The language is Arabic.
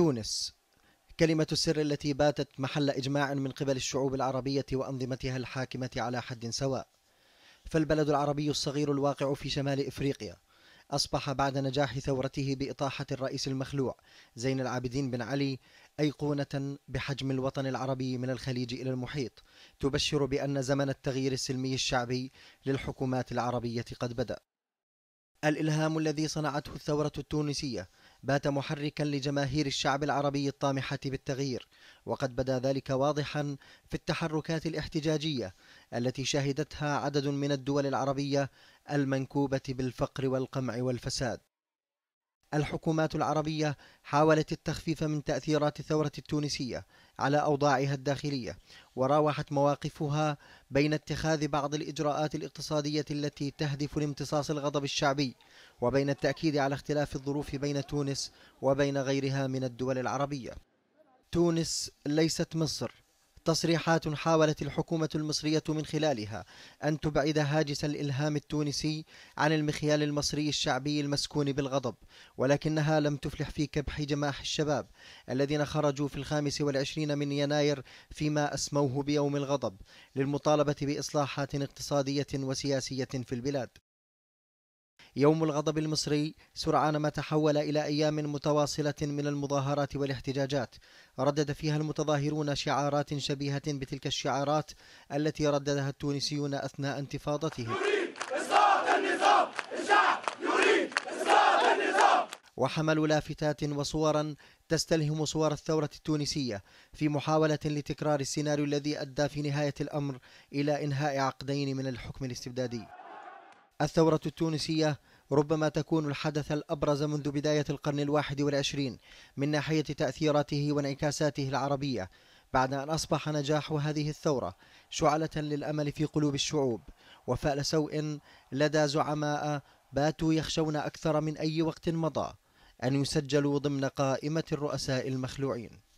تونس كلمة السر التي باتت محل إجماع من قبل الشعوب العربية وأنظمتها الحاكمة على حد سواء فالبلد العربي الصغير الواقع في شمال إفريقيا أصبح بعد نجاح ثورته بإطاحة الرئيس المخلوع زين العابدين بن علي أيقونة بحجم الوطن العربي من الخليج إلى المحيط تبشر بأن زمن التغيير السلمي الشعبي للحكومات العربية قد بدأ الإلهام الذي صنعته الثورة التونسية بات محركا لجماهير الشعب العربي الطامحة بالتغيير وقد بدا ذلك واضحا في التحركات الاحتجاجية التي شهدتها عدد من الدول العربية المنكوبة بالفقر والقمع والفساد الحكومات العربية حاولت التخفيف من تأثيرات الثورة التونسية على أوضاعها الداخلية وراوحت مواقفها بين اتخاذ بعض الإجراءات الاقتصادية التي تهدف لامتصاص الغضب الشعبي وبين التأكيد على اختلاف الظروف بين تونس وبين غيرها من الدول العربية تونس ليست مصر تصريحات حاولت الحكومة المصرية من خلالها أن تبعد هاجس الإلهام التونسي عن المخيال المصري الشعبي المسكون بالغضب ولكنها لم تفلح في كبح جماح الشباب الذين خرجوا في الخامس والعشرين من يناير فيما أسموه بيوم الغضب للمطالبة بإصلاحات اقتصادية وسياسية في البلاد يوم الغضب المصري سرعان ما تحول إلى أيام متواصلة من المظاهرات والاحتجاجات ردد فيها المتظاهرون شعارات شبيهة بتلك الشعارات التي رددها التونسيون أثناء انتفاضتهم وحملوا لافتات وصورا تستلهم صور الثورة التونسية في محاولة لتكرار السيناريو الذي أدى في نهاية الأمر إلى إنهاء عقدين من الحكم الاستبدادي الثورة التونسية ربما تكون الحدث الأبرز منذ بداية القرن الواحد والعشرين من ناحية تأثيراته وانعكاساته العربية بعد أن أصبح نجاح هذه الثورة شعلة للأمل في قلوب الشعوب وفأل سوء لدى زعماء باتوا يخشون أكثر من أي وقت مضى أن يسجلوا ضمن قائمة الرؤساء المخلوعين